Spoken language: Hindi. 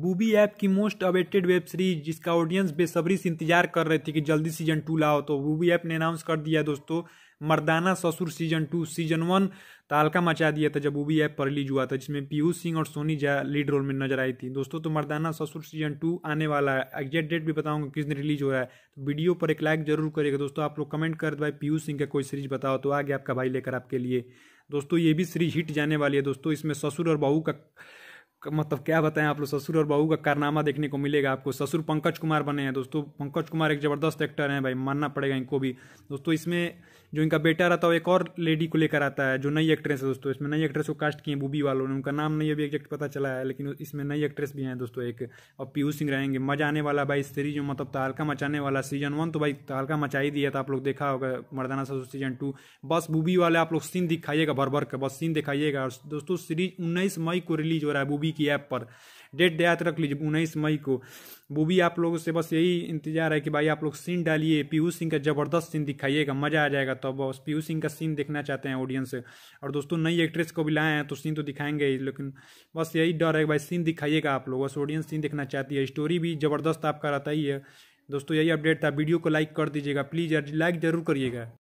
बूबी ऐप की मोस्ट अवेटेड वेब सीरीज जिसका ऑडियंस बेसब्री से इंतजार कर रहे थे कि जल्दी सीजन टू लाओ तो बूबी ऐप ने अनाउंस कर दिया दोस्तों मर्दाना ससुर सीजन टू सीजन वन तालका मचा दिया था जब बूबी ऐप पर रिलीज हुआ था जिसमें पीयूष सिंह और सोनी जा लीड रोल में नजर आई थी दोस्तों तो मर्दाना ससुर सीजन टू आने वाला है एग्जैक्ट डेट भी बताऊंगा किस दिन रिलीज हो रहा है तो वीडियो पर एक लाइक जरूर करेगा दोस्तों आप लोग कमेंट कर भाई पीयूष सिंह का कोई सीरीज बताओ तो आगे आपका भाई लेकर आपके लिए दोस्तों ये भी सीरीज हिट जाने वाली है दोस्तों इसमें ससुर और बहू का मतलब क्या बताएं आप लोग ससुर और बहू का कारनामा देखने को मिलेगा आपको ससुर पंकज कुमार बने हैं दोस्तों पंकज कुमार एक ज़बरदस्त एक्टर हैं भाई मानना पड़ेगा इनको भी दोस्तों इसमें जो इनका बेटा रहता है एक और लेडी को लेकर आता है जो नई एक्ट्रेस है दोस्तों इसमें नई एक्ट्रेस को कास्ट किए बूबी वालों ने उनका नाम नहीं अभी एग्जैक्ट पता चला है लेकिन इसमें नई एक्ट्रेस भी हैं दोस्तों एक और पीयूष सिंह रहेंगे मजा आने वाला भाई सीरीज मतलब तहलका मचाने वाला सीजन वन तो भाई तहलका मचा ही दिया था आप लोग देखा होगा मरदाना ससुर सीजन टू बस बूबी वाले आप लोग सीन दिखाइएगा भर भर का बस सीन दिखाइएगा और दोस्तों सीरीज उन्नीस मई को रिलीज हो रहा है बूबी बूबी की ऐप पर डेट याद रख लीजिए उन्नीस मई को बूबी आप लोगों से बस यही इंतजार है कि भाई आप लोग सीन डालिए पीयू सिंह का जबरदस्त सीन दिखाइएगा मजा आ जाएगा तब तो बस पीयू सिंह का सीन देखना चाहते हैं ऑडियंस और दोस्तों नई एक्ट्रेस को भी लाए हैं तो सीन तो दिखाएंगे ही लेकिन बस यही डर है भाई सीन दिखाइएगा आप लोग बस ऑडियंस सीन देखना चाहती है स्टोरी भी जबरदस्त आपका रहता ही है दोस्तों यही अपडेट था वीडियो को लाइक कर दीजिएगा प्लीज़ लाइक ज़रूर करिएगा